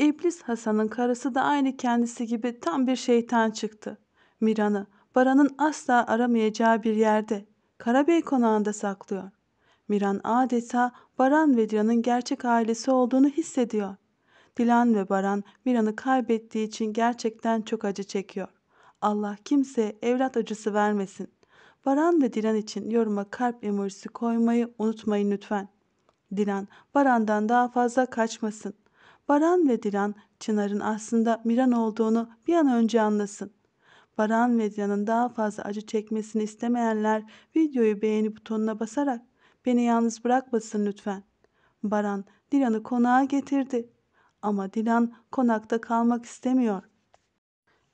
İblis Hasan'ın karısı da aynı kendisi gibi tam bir şeytan çıktı. Miran'ı Baran'ın asla aramayacağı bir yerde Karabey konağında saklıyor. Miran adeta Baran ve Dilan'ın gerçek ailesi olduğunu hissediyor. Dilan ve Baran Miran'ı kaybettiği için gerçekten çok acı çekiyor. Allah kimse evlat acısı vermesin. Baran ve Dilan için yoruma kalp emojisi koymayı unutmayın lütfen. Dilan Baran'dan daha fazla kaçmasın. Baran ve Dilan Çınar'ın aslında Miran olduğunu bir an önce anlasın. Baran ve Dilan'ın daha fazla acı çekmesini istemeyenler videoyu beğeni butonuna basarak beni yalnız bırakmasın lütfen. Baran Dilan'ı konağa getirdi. Ama Dilan konakta kalmak istemiyor.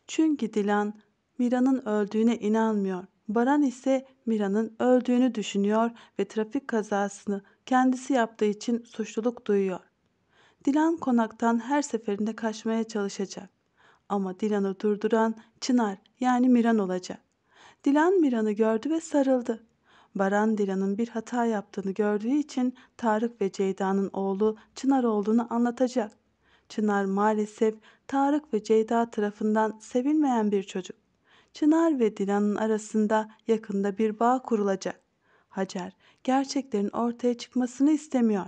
Çünkü Dilan Mira'nın öldüğüne inanmıyor. Baran ise Mira'nın öldüğünü düşünüyor ve trafik kazasını kendisi yaptığı için suçluluk duyuyor. Dilan konaktan her seferinde kaçmaya çalışacak. Ama Dilan'ı durduran Çınar yani Miran olacak. Dilan Miran'ı gördü ve sarıldı. Baran Dilan'ın bir hata yaptığını gördüğü için Tarık ve Ceyda'nın oğlu Çınar olduğunu anlatacak. Çınar maalesef Tarık ve Ceyda tarafından sevilmeyen bir çocuk. Çınar ve Dilan'ın arasında yakında bir bağ kurulacak. Hacer gerçeklerin ortaya çıkmasını istemiyor.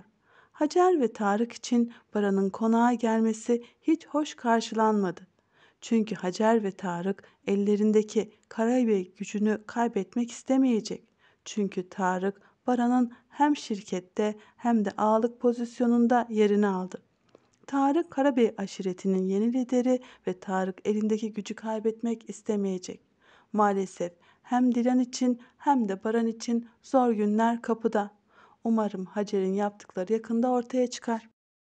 Hacer ve Tarık için paranın konağa gelmesi hiç hoş karşılanmadı. Çünkü Hacer ve Tarık ellerindeki Karabey gücünü kaybetmek istemeyecek. Çünkü Tarık Baran'ın hem şirkette hem de ağalık pozisyonunda yerini aldı. Tarık Karabey aşiretinin yeni lideri ve Tarık elindeki gücü kaybetmek istemeyecek. Maalesef hem Dilan için hem de Baran için zor günler kapıda. Umarım Hacer'in yaptıkları yakında ortaya çıkar.